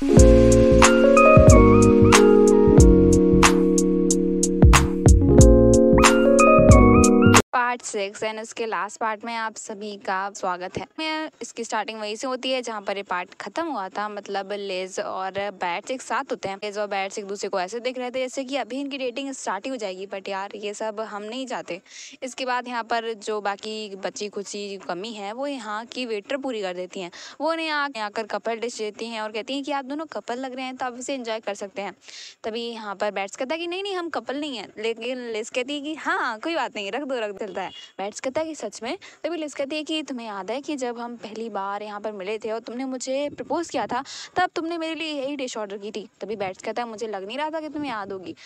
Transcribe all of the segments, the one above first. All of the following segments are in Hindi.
Thank you. Part six and इसके लास्ट पार्ट में आप सभी का स्वागत है मैं इसकी स्टार्टिंग वहीं से होती है जहाँ पर ये पार्ट खत्म हुआ था मतलब लेज और बैट्स एक साथ होते हैं लेज और बैट्स एक दूसरे को ऐसे देख रहे थे जैसे कि अभी इनकी डेटिंग स्टार्टिंग हो जाएगी बट यार ये सब हम नहीं चाहते इसके बाद यहाँ पर जो बाकी बची खुची कमी है वो यहाँ की वेटर पूरी कर देती हैं वो उन्हें आकर कपल डिश देती हैं और कहती हैं कि आप दोनों कपल लग रहे हैं तो आप इसे इंजॉय कर सकते हैं तभी यहाँ पर बैट्स कहता है कि नहीं नहीं हम कपल नहीं है लेकिन लेस कहती है कि हाँ कोई बात नहीं रख दो रख देता है है मैट्स कहता है कि सच में तभी लिस कहती है कि तुम्हें याद है कि जब हम पहली बार यहाँ पर मिले थे और तुमने मुझे प्रपोज़ किया था तब तुमने मेरे लिए यही डिश ऑर्डर की थी तभी बैट्स कहता है मुझे लग नहीं रहा था कि तुम्हें याद होगी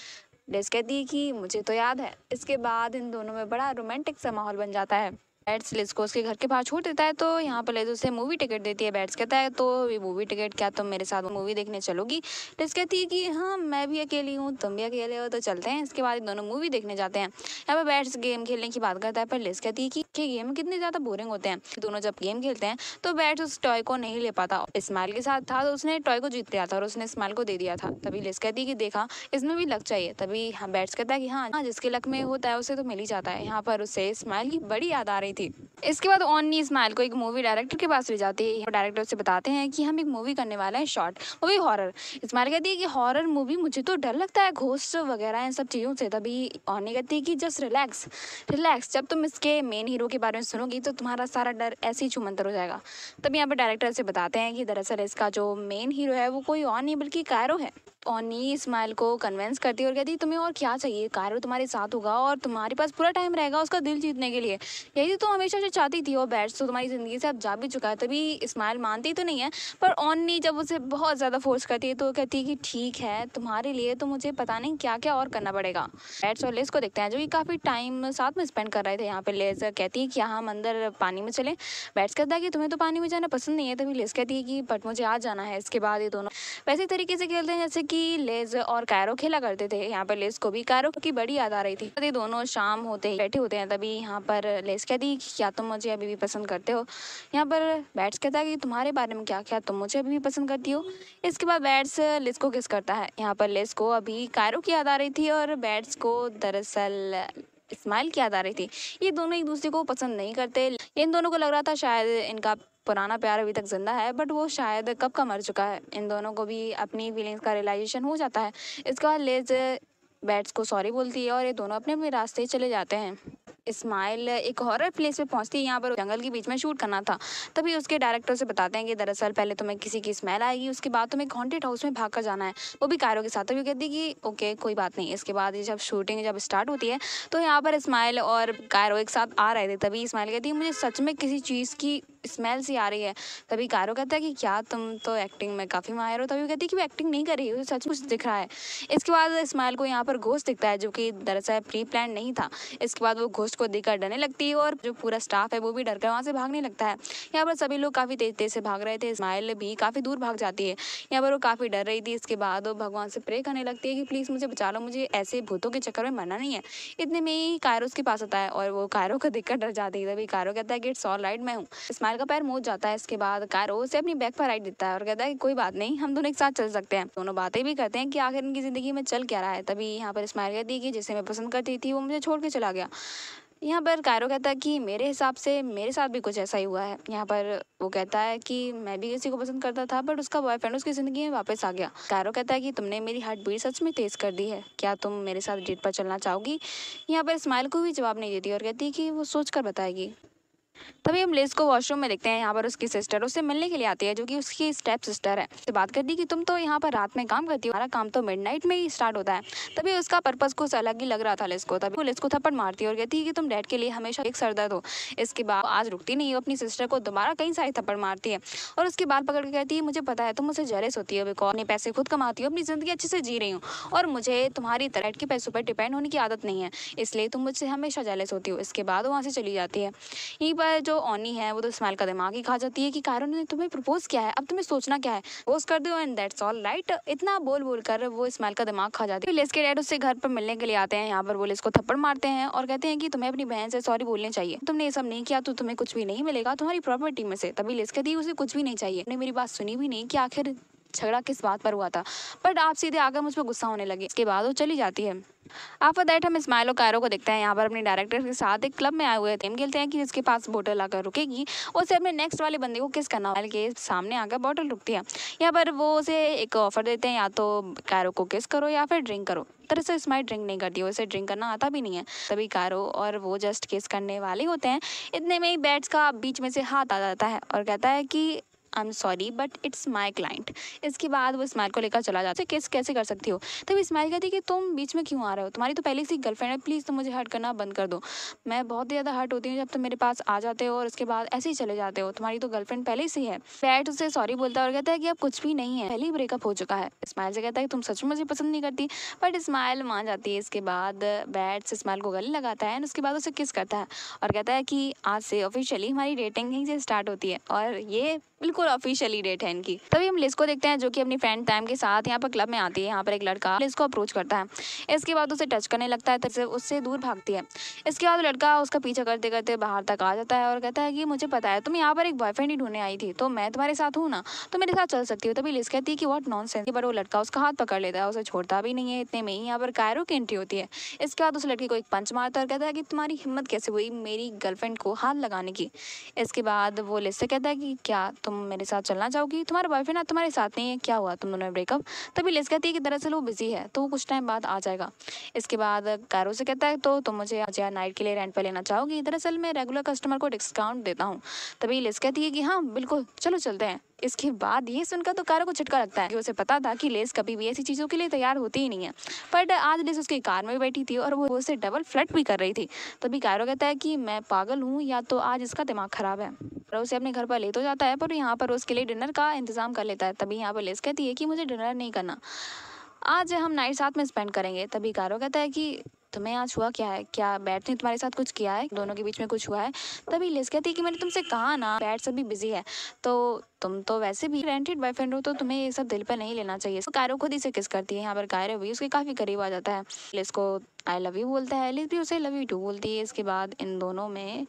डेस्क कहती है कि मुझे तो याद है इसके बाद इन दोनों में बड़ा रोमांटिक सा माहौल बन जाता है बैट्स लिज को उसके घर के बाहर छोड़ देता है तो यहाँ पर लिज उसे मूवी टिकट देती है बैट्स कहता है तो ये मूवी टिकट क्या तुम तो मेरे साथ मूवी देखने चलोगी लिज कहती है कि हाँ मैं भी अकेली हूँ तुम भी अकेले हो तो चलते हैं इसके बाद दोनों मूवी देखने जाते हैं यहाँ पर बैट्स गेम खेलने की बात करता है पर लिज कहती है कि गेम कितने ज़्यादा बोरिंग होते हैं दोनों जब गेम खेलते हैं तो बैट्स उस टॉय को नहीं ले पाता स्माइल के साथ था तो उसने टॉय को जीत लिया था और उसने स्माइल को दे दिया था तभी लिज कहती है कि देखा इसमें भी लक चाहिए तभी हाँ, बैट्स कहता है कि हाँ जिसके लक में होता है उसे तो मिल ही जाता है यहाँ पर उसे स्माइल की बड़ी याद आ रही आई थी इसके बाद ओनली इस्माइल को एक मूवी डायरेक्टर के पास ले जाते हैं डायरेक्टर से बताते हैं कि हम एक मूवी करने वाला है शॉर्ट मूवी हॉरर इस्माइल कहती है कि हॉरर मूवी मुझे तो डर लगता है घोस्ट वगैरह इन सब चीज़ों से तभी ओनली कहती है कि जस्ट रिलैक्स रिलैक्स जब तुम इसके मेन हीरो के बारे में सुनोगी तो तुम्हारा सारा डर ऐसे ही चुमंतर हो जाएगा तब यहाँ पर डायरेक्टर से बताते हैं कि दरअसल इसका जो मेन हीरो है वो कोई और नहीं बल्कि कायरो है ओनी इस्माइल को कन्वेंस करती है और कहती है तुम्हें और क्या चाहिए कायरो तुम्हारे साथ होगा और तुम्हारे पास पूरा टाइम रहेगा उसका दिल जीतने के लिए यही तो तुम तो हमेशा से चाहती थी वो बैट्स तो तुम्हारी ज़िंदगी से अब जा भी चुका है तभी इस्माइल मानती तो नहीं है पर ओनली जब उसे बहुत ज़्यादा फोर्स करती है तो कहती है कि ठीक है तुम्हारे लिए तो मुझे पता नहीं क्या क्या और करना पड़ेगा बैट्स और लेस को देखते हैं जो कि काफ़ी टाइम साथ में स्पेंड कर रहे थे यहाँ पर लेस कहती है कि हम अंदर पानी में चले बैट्स कहता है कि तुम्हें तो पानी में जाना पसंद नहीं है तभी लेस कहती है कि बट मुझे आज जाना है इसके बाद ये दोनों वैसे तरीके से खेलते हैं जैसे कि लेज और कैरो खेला करते थे यहाँ पर लेस को भी कैरो की बड़ी याद आ रही थी तो दोनों शाम होते ही बैठे होते हैं तभी यहाँ पर लेस कहती कि क्या तुम मुझे अभी भी पसंद करते हो यहाँ पर बैट्स कहता है कि तुम्हारे बारे में क्या क्या तुम मुझे अभी भी पसंद करती हो इसके बाद बैट्स लिस को किस करता है यहाँ पर लिस को अभी कारो की याद आ रही थी और बैट्स को दरअसल इस्माइल की याद आ रही थी ये दोनों एक दूसरे को पसंद नहीं करते इन दोनों को लग रहा था शायद इनका पुराना प्यार अभी तक ज़िंदा है बट वो शायद कब का मर चुका है इन दोनों को भी अपनी फीलिंग्स का रियलाइजेशन हो जाता है इसके बाद लेज बैट्स को सॉरी बोलती है और ये दोनों अपने अपने रास्ते चले जाते हैं इस्माइल एक हॉरर प्लेस पे पहुंचती है यहाँ पर जंगल के बीच में शूट करना था तभी उसके डायरेक्टर से बताते हैं कि दरअसल पहले तुम्हें किसी की स्मेल आएगी उसके बाद तुम्हें हॉन्टेड हाउस में भाग कर जाना है वो भी कायरों के साथ तभी कहती है कि ओके कोई बात नहीं इसके बाद जब शूटिंग जब स्टार्ट होती है तो यहाँ पर इस्माइल और कायरों एक साथ आ रहे थे तभी इस्माइल कहती है मुझे सच में किसी चीज़ की स्मेल सी आ रही है तभी कारो कहता है कि क्या तुम तो एक्टिंग में काफ़ी माहिर हो तभी वो कहती है कि वो एक्टिंग नहीं कर रही है सच कुछ दिख रहा है इसके बाद स्माइल को यहाँ पर घोष दिखता है जो कि दरअसल प्री प्लान नहीं था इसके बाद वो घोष को देखकर डरने लगती है और जो पूरा स्टाफ है वो भी डर कर वहाँ से भागने लगता है यहाँ पर सभी लोग काफ़ी तेज़ तेज़ से भाग रहे थे स्माइल भी काफ़ी दूर भाग जाती है यहाँ पर वो काफ़ी डर रही थी इसके बाद वो भगवान से प्रे करने लगती है कि प्लीज़ मुझे बचा लो मुझे ऐसे भूतों के चक्कर में मरना नहीं है इतने में ही कायरो उसके पास आता है और वो कायरों को देखकर डर जाती है तभी कायरों कहता है कि इट्स ऑल राइट मैं हूँ स्माइल कायल का पैर मोच जाता है इसके बाद कायरो उसे अपनी बैग पर राइट देता है और कहता है कोई बात नहीं हम दोनों एक साथ चल सकते हैं दोनों बातें भी करते हैं कि आखिर इनकी ज़िंदगी में चल क्या रहा है तभी यहाँ पर स्माइल कहती है कि जिसे मैं पसंद करती थी वो मुझे छोड़ के चला गया यहाँ पर कायरो कहता है कि मेरे हिसाब से मेरे साथ भी कुछ ऐसा ही हुआ है यहाँ पर वो कहता है कि मैं भी किसी को पसंद करता था बट उसका बॉयफ्रेंड उसकी ज़िंदगी में वापस आ गया कायरो कहता है कि तुमने मेरी हार्ट बीट सच में तेज़ कर दी है क्या तुम मेरे साथ डेट पर चलना चाहोगी यहाँ पर स्माइल को भी जवाब नहीं देती और कहती है कि वो सोच कर बताएगी तभी हम लिज को वॉशरूम में देखते हैं यहाँ पर उसकी सिस्टर उससे मिलने के लिए आती है जो कि उसकी स्टेप सिस्टर है उससे बात करती कि तुम तो यहाँ पर रात में काम करती हो हमारा काम तो मिडनाइट में ही स्टार्ट होता है तभी उसका पर्पज़ कुछ अलग ही लग रहा था लेस को तभी वो लेस को थप्पड़ मारती है और कहती है कि तुम डैड के लिए हमेशा एक सरदर्द हो इसके बाद आज रुकती नहीं अपनी सिस्टर को दोबारा कई सारी थप्पड़ मारती है और उसके बाल पकड़ के कहती है मुझे पता है तुम उसे जरेस होती हो बिकॉज अपने पैसे खुद कमाती हो अपनी ज़िंदगी अच्छे से जी रही हूँ और मुझे तुम्हारी तरह के पैसों पर डिपेंड होने की आदत नहीं है इसलिए तुम मुझसे हमेशा जैलेस होती हो इसके बाद वहाँ से चली जाती है यहीं पर है जो ऑनी है वो तो स्माइल का दिमाग ही खा जाती है कि कारण ने तुम्हें प्रपोज किया है अब तुम्हें सोचना क्या है वो कर दो एंड दैट्स ऑल राइट इतना बोल बोल कर वो स्माइल का दिमाग खा जाती है लेस के डैड उससे घर पर मिलने के लिए आते हैं यहाँ पर वो इसको थप्पड़ मारते हैं और कहते हैं कि तुम्हें अपनी बहन से सॉरी बोलने चाहिए तुमने ये सब नहीं किया तो तुम्हें कुछ भी नहीं मिलेगा तुम्हारी प्रॉपर्टी में से तभी लेस कहती उसे कुछ भी नहीं चाहिए मेरी बात सुनी भी नहीं कि आखिर झगड़ा किस बात पर हुआ था बट आप सीधे आकर मुझ पर गुस्सा होने लगे इसके बाद वो चली जाती है आफ्टर दैट हम इस्माइल और कायरों को देखते हैं यहाँ पर अपने डायरेक्टर के साथ एक क्लब में आए हुए थे हम खेलते हैं कि जिसके पास बोतल आकर रुकेगी उसे अपने नेक्स्ट वाले बंदे को किस करना के सामने आकर बोटल रुकती है यहाँ पर वो उसे एक ऑफर देते हैं या तो कायरो को किस करो या फिर ड्रिंक करो दरअसल इस्माइल स्माइल ड्रिंक नहीं करती उसे ड्रिंक करना आता भी नहीं है तभी कारो और वो जस्ट किस करने वाले होते हैं इतने में ही बैट्स का बीच में से हाथ आ जाता है और कहता है कि I am sorry but it's my client इसके बाद वो स्माइल को लेकर चला जाता है किस कैसे कर सकती हो तब स्माइल कहती है कि तुम बीच में क्यों आ रहे हो तुम्हारी तो पहले से गर्लफ्रेंड है प्लीज़ तुम मुझे हर्ट करना बंद कर दो मैं बहुत ज़्यादा हर्ट होती हूँ जब तुम मेरे पास आ जाते हो और उसके बाद ऐसे ही चले जाते हो तुम्हारी तो गर्लफ्रेंड पहले से है बैट उसे सॉरी बोलता है और कहता है कि अब कुछ भी नहीं है पहले ही ब्रेकअप हो चुका है स्माइल से कहता है कि तुम सच में मुझे पसंद नहीं करती बट स्माइल मान जाती है इसके बाद बैट से स्माइल को गले लगाता है एंड उसके बाद उसे किस करता है और कहता है कि आज से ऑफिशियली हमारी डेटिंग ही से स्टार्ट होती है और ये बिल्कुल ऑफिशियली डेट है इनकी तभी हम लिस्ट को देखते हैं जो कि अपनी फ्रेंड टाइम के साथ यहाँ पर क्लब में आती है यहाँ पर एक लड़का लिस को अप्रोच करता है इसके बाद उसे टच करने लगता है तब से उससे दूर भागती है इसके बाद लड़का उसका पीछा करते करते बाहर तक आ जाता है और कहता है कि मुझे पता है तुम यहाँ पर एक बॉयफ्रेंड ही ढूंढने आई थी तो मैं तुम्हारे साथ हूँ ना तो मेरे साथ चल सकती हो तभी लिस्ट कहती है कि वॉट नॉन सेंस पर वो लड़का उसका हाथ पकड़ लेता है उसे छोड़ता भी नहीं है इतने में ही यहाँ पर कायरों की एंट्री होती है इसके बाद उस लड़की को एक पंच मारता है और कहता है कि तुम्हारी हिम्मत कैसे हुई मेरी गर्लफ्रेंड को हाथ लगाने की इसके बाद वो लिस्ट से कहता है कि क्या तुम तुम मेरे साथ चलना चाहोगी तुम्हारा बॉयफ्रेंड आज तुम्हारे साथ नहीं है क्या हुआ तुम दोनों ब्रेकअप तभी लिस कहती है कि दरअसल वो बिज़ी है तो वो कुछ टाइम बाद आ जाएगा इसके बाद कारो से कहता है तो तुम मुझे आज या नाइट के लिए रेंट पर लेना चाहोगी दरअसल मैं रेगुलर कस्टमर को डिस्काउंट देता हूँ तभी लिस कहती है कि हाँ बिल्कुल चलो चलते हैं इसके बाद ये सुनकर तो कारो को झटका लगता है कि उसे पता था कि लेस कभी भी ऐसी चीज़ों के लिए तैयार होती ही नहीं है बट आज लेस उसकी कार में बैठी थी और वो उसे डबल फ्लट भी कर रही थी तभी कारो कहता है कि मैं पागल हूँ या तो आज इसका दिमाग खराब है और उसे अपने घर पर ले तो जाता है पर यहाँ पर उसके लिए डिनर का इंतज़ाम कर लेता है तभी यहाँ पर लेस कहती है कि मुझे डिनर नहीं करना आज हम नाइट साथ में स्पेंड करेंगे तभी कारो कहता है कि तुम्हें आज हुआ क्या है क्या बैठ ने तुम्हारे साथ कुछ किया है दोनों के बीच में कुछ हुआ है तभी लिस कहती है कि मैंने तुमसे कहा ना बैट सभी बिजी है तो तुम तो वैसे भी रेंटेड बॉयफ्रेंड हो तो तुम्हें ये सब दिल पर नहीं लेना चाहिए तो कायरो खुद ही से किस करती है यहाँ पर कायरो भी उसके काफ़ी करीब आ जाता है लिस को आई लव यू बोलता है लिस भी उसे लव यू टू बोलती है इसके बाद इन दोनों में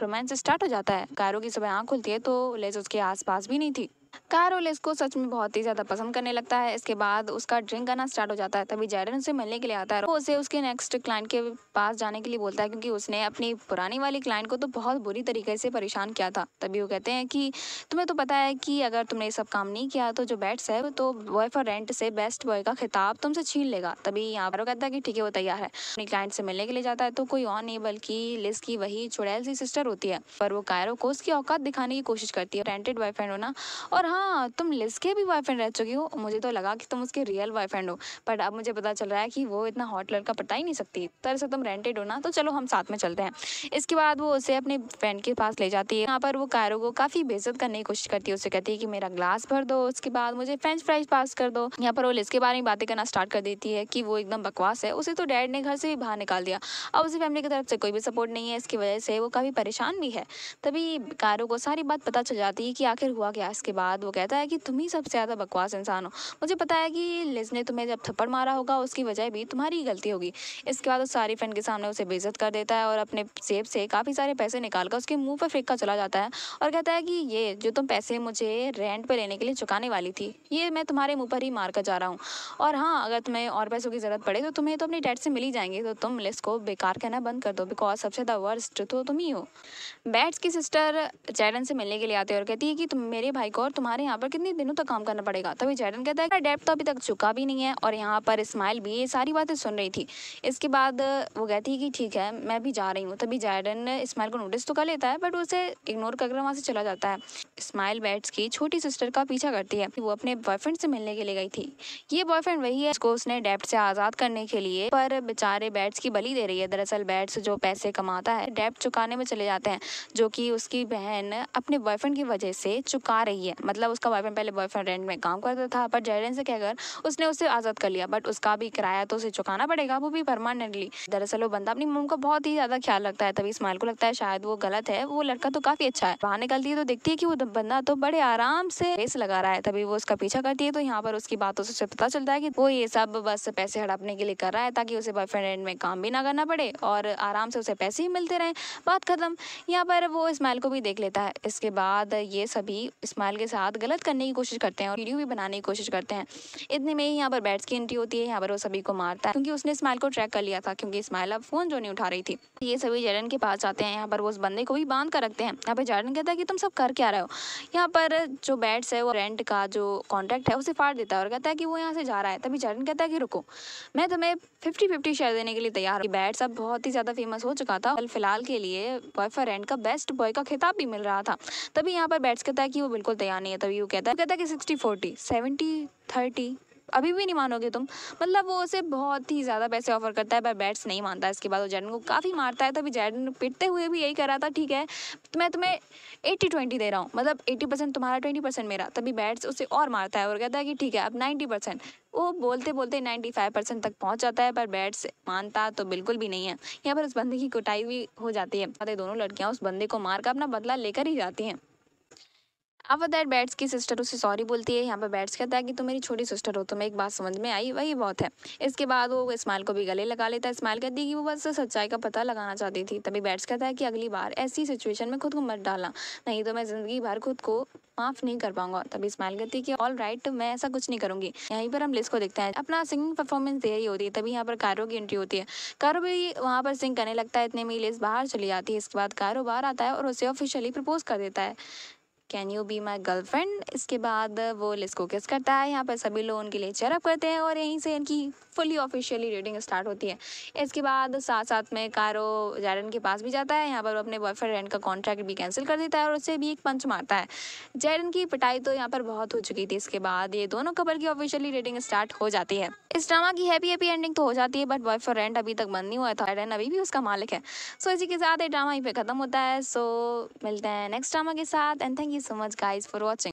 रोमांस स्टार्ट हो जाता है कायरो की सुबह आँख खुलती है तो लेस उसके पास भी नहीं थी कारोल इसको सच में बहुत ही ज़्यादा पसंद करने लगता है इसके बाद उसका ड्रिंक करना स्टार्ट हो जाता है तभी जैडन उसे मिलने के लिए आता है वो उसे उसके नेक्स्ट क्लाइंट के पास जाने के लिए बोलता है क्योंकि उसने अपनी पुरानी वाली क्लाइंट को तो बहुत बुरी तरीके से परेशान किया था तभी वो कहते हैं कि तुम्हें तो पता है कि अगर तुमने ये सब काम नहीं किया तो जो बैट्स है तो बॉय फॉर रेंट से बेस्ट बॉय का खिताब तुमसे छीन लेगा तभी यहाँ पर कहता है कि ठीक है वो तैयार है अपनी क्लाइंट से मिलने के लिए जाता है तो कोई और नहीं बल्कि लिस की वही चुड़ैल सी सिस्टर होती है पर वो कायरों को उसकी औकात दिखाने की कोशिश करती है रेंटेड बॉयफ्रेंड होना और हाँ तुम लिस के भी बॉयफ्रेंड रह चुकी हो मुझे तो लगा कि तुम उसके रियल बॉयफ्रेंड हो बट अब मुझे पता चल रहा है कि वो इतना हॉट लड़का पता ही नहीं सकती तरह से तुम रेंटेड हो ना तो चलो हम साथ में चलते हैं इसके बाद वो उसे अपने फ्रेंड के पास ले जाती है यहाँ पर वो कारो को काफ़ी बेजत करने की कोशिश करती है उसे कहती है कि मेरा ग्लास भर दो उसके बाद मुझे फ्रेंच फ्राइज पास कर दो यहाँ पर वो लिस के बारे में बातें करना स्टार्ट कर देती है कि वो एकदम बकवास है उसे तो डैड ने घर से भी बाहर निकाल दिया अब उसे फैमिली की तरफ से कोई भी सपोर्ट नहीं है इसकी वजह से वो काफ़ी परेशान भी है तभी कारो को सारी बात पता चल जाती है कि आखिर हुआ क्या इसके बाद बाद वो कहता है कि तुम ही सबसे ज़्यादा बकवास इंसान हो मुझे पता है कि लिज ने तुम्हें जब थप्पड़ मारा होगा उसकी वजह भी तुम्हारी ही गलती होगी इसके बाद वो सारी फ्रेंड के सामने उसे बेइज्जत कर देता है और अपने सेब से काफ़ी सारे पैसे निकाल कर उसके मुँह पर फेंका चला जाता है और कहता है कि ये जो तुम पैसे मुझे रेंट पर लेने के लिए चुकाने वाली थी ये मैं तुम्हारे मुँह पर ही मार कर जा रहा हूँ और हाँ अगर तुम्हें और पैसों की ज़रूरत पड़े तो तुम्हें तो अपनी डैड से मिल ही जाएंगे तो तुम लिस्ट को बेकार कहना बंद कर दो बिकॉज सबसे ज़्यादा वर्स्ट तो तुम ही हो बैट्स की सिस्टर जैडन से मिलने के लिए आती है और कहती है कि तुम मेरे भाई को और तुम्हारे यहाँ पर कितने दिनों तक काम करना पड़ेगा तभी जैडन कहता है डेप तो अभी तक चुका भी नहीं है और यहाँ पर स्माइल भी ये सारी बातें सुन रही थी इसके बाद वो कहती है कि ठीक है मैं भी जा रही हूँ तभी जैडन स्माइल को नोटिस तो कर लेता है बट उसे इग्नोर करके वहाँ से चला जाता है स्माइल बैट्स की छोटी सिस्टर का पीछा करती है वो अपने बॉयफ्रेंड से मिलने के लिए गई थी ये बॉयफ्रेंड वही है जिसको उसने डेप्ट से आज़ाद करने के लिए पर बेचारे बैट्स की बली दे रही है दरअसल बैट्स जो पैसे कमाता है डेप्ट चुकाने में चले जाते हैं जो कि उसकी बहन अपने बॉयफ्रेंड की वजह से चुका रही है मतलब उसका बॉयफ्रेंड पहले बॉयफ्रेंड रेंट में काम करता था पर जेरेन से कहकर उसने उसे आज़ाद कर लिया बट उसका भी किराया तो उसे चुकाना पड़ेगा वो भी परमानेंटली दरअसल वो बंदा अपनी मोम का बहुत ही ज़्यादा ख्याल रखता है तभी इस्माइल को लगता है शायद वो गलत है वो लड़का तो काफ़ी अच्छा है बाहर निकलती है तो देखती है कि वो बंदा तो बड़े आराम से रेस लगा रहा है तभी वो उसका पीछा करती है तो यहाँ पर उसकी बातों से पता चलता है कि वो ये सब बस पैसे हड़पने के लिए कर रहा है ताकि उसे बॉयफ्रेंड में काम भी ना करना पड़े और आराम से उसे पैसे ही मिलते रहें बात खत्म यहाँ पर वो इस्माइल को भी देख लेता है इसके बाद ये सभी इस्माइल के साथ साथ गलत करने की कोशिश करते हैं और वीडियो भी बनाने की कोशिश करते हैं इतने में ही यहाँ पर बैट्स की एंट्री होती है यहाँ पर वो सभी को मारता है क्योंकि उसने स्माइल को ट्रैक कर लिया था क्योंकि स्माइल अब फ़ोन जो नहीं उठा रही थी ये सभी जैरन के पास आते हैं यहाँ पर वो उस बंदे को भी बांध कर रखते हैं यहाँ पर जैरन कहता है कि तुम सब कर क्या रहे हो यहाँ पर जो बैट्स है वो रेंट का जो कॉन्ट्रैक्ट है उसे फाड़ देता है और कहता है कि वो यहाँ से जा रहा है तभी जैरन कहता है कि रुको मैं तुम्हें फिफ्टी फिफ्टी शेयर देने के लिए तैयार हूँ बैट्स अब बहुत ही ज़्यादा फेमस हो चुका था कल फिलहाल के लिए बॉय फॉर रेंट का बेस्ट बॉय का खिताब भी मिल रहा था तभी यहाँ पर बैट्स कहता है कि वो बिल्कुल तैयार नहीं है तभी वो कहता है कहता है कि सिक्सटी फोर्टी सेवेंटी थर्टी अभी भी नहीं मानोगे तुम मतलब वो उसे बहुत ही ज़्यादा पैसे ऑफर करता है पर बैट्स नहीं मानता इसके बाद वो जैडन को काफ़ी मारता है तभी जैडन पिटते हुए भी यही कर रहा था ठीक है तो मैं तुम्हें एट्टी ट्वेंटी दे रहा हूँ मतलब एट्टी परसेंट तुम्हारा ट्वेंटी परसेंट मेरा तभी बैट्स उसे और मारता है और कहता है कि ठीक है अब नाइन्टी परसेंट वो बोलते बोलते नाइन्टी फाइव परसेंट तक पहुँच जाता है पर बैट्स मानता तो बिल्कुल भी नहीं है यहाँ पर उस बंदे की कुटाई भी हो जाती है दोनों लड़कियाँ उस बंदे को मारकर अपना बदला लेकर ही जाती हैं अब दैट बैट्स की सिस्टर उसे सॉरी बोलती है यहाँ पर बैट्स कहता है कि तुम मेरी छोटी सिस्टर हो तुम्हें एक बात समझ में आई वही बहुत है इसके बाद वो इस्माइल को भी गले लगा लेता है इस्माइल कहती है कि वो बस सच्चाई का पता लगाना चाहती थी तभी बैट्स कहता है कि अगली बार ऐसी सिचुएशन में खुद को मत डालना नहीं तो मैं ज़िंदगी भर खुद को माफ़ नहीं कर पाऊंगा तभी स्माइल करती है कि ऑल राइट तो मैं ऐसा कुछ नहीं करूंगी यहीं पर हम लिस्ट को देखते हैं अपना सिंगिंग परफॉर्मेंस दे रही होती है तभी यहाँ पर कारो की एंट्री होती है कारो भी वहाँ पर सिंग करने लगता है इतने में लिस्ट बाहर चली जाती है इसके बाद कारो बाहर आता है और उसे ऑफिशियली प्रपोज कर देता है can you be my girlfriend इसके बाद वो लिस को किस करता है यहाँ पर सभी लोग उनके लिए चेयरअप करते हैं और यहीं से इनकी फुली ऑफिशियली रीडिंग स्टार्ट होती है इसके बाद साथ साथ में कारो जैरन के पास भी जाता है यहाँ पर वो अपने बॉयफ्रेंड का कॉन्ट्रैक्ट भी कैंसिल कर देता है और उससे भी एक पंच मारता है जैरन की पिटाई तो यहाँ पर बहुत हो चुकी थी इसके बाद ये दोनों कपल की ऑफिशियली रीडिंग स्टार्ट हो जाती है इस ड्रामा की हैप्पी हैप्पी एंडिंग तो हो जाती है बट बॉयफ्रेंड अभी तक बंद नहीं हुआ था एंड अभी भी उसका मालिक है सो इसी के साथ ये ड्रामा यहीं पर ख़त्म होता है सो मिलते हैं नेक्स्ट ड्रामा के साथ and thank you you so much guys for watching.